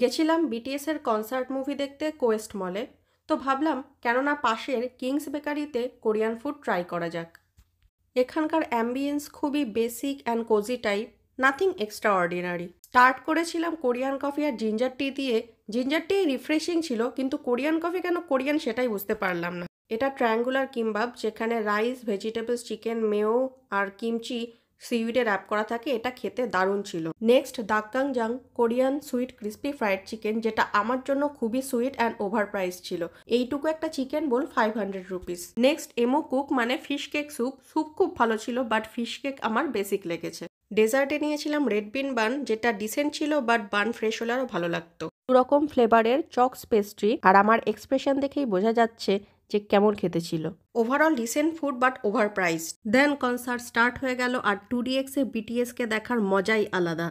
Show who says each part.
Speaker 1: গেছিলাম বিটিএসের concert movie দেখতে কোয়েস্ট মলে তো ভাবলাম কেননা পাশের কিংস বেকারিতে কোরিয়ান ফুড ট্রাই করা যাক এখানকার অ্যাম্বিয়েন্স খুবই basic and cozy type nothing extraordinary start করেছিলাম কোরিয়ান কফি আর জিঞ্জার টি দিয়ে জিঞ্জার টি রিফ্রেশিং ছিল কিন্তু কোরিয়ান কফি কেন কোরিয়ান সেটাই বুঝতে পারলাম না এটা ট্রায়াঙ্গুলার কিম্বাব যেখানে রাইস ভেজিটেবলস চিকেন মেও আর কিমচি সিউইডে র্যাপ করা থাকে এটা খেতে দারুণ ছিল next dakgangjeong Korean sweet crispy fried chicken যেটা আমার জন্য খুবই সুইট অ্যান্ড ওভার প্রাইস ছিল এইটুকু একটা chicken bowl five hundred rupees next eomuk মানে ফিশ কেক স্যুপ স্যুপ খুব ভালো ছিল বাট ফিশ কেক আমার বেসিক লেগেছে ডেজার্টে নিয়েছিলাম রেড বিন বান যেটা ডিসেন্ট ছিল বাট বান ফ্রেশ হলে আরও ভালো লাগতো দুরকম ফ্লেভারের চক্স পেস্ট্রি আর আমার এক্সপ্রেশন দেখেই বোঝা যাচ্ছে যে কেমন খেতে ছিল overall recent food but over price then concert start হয়ে গেল আর টু ডিএক্সে বিটিএসকে দেখার মজাই আলাদা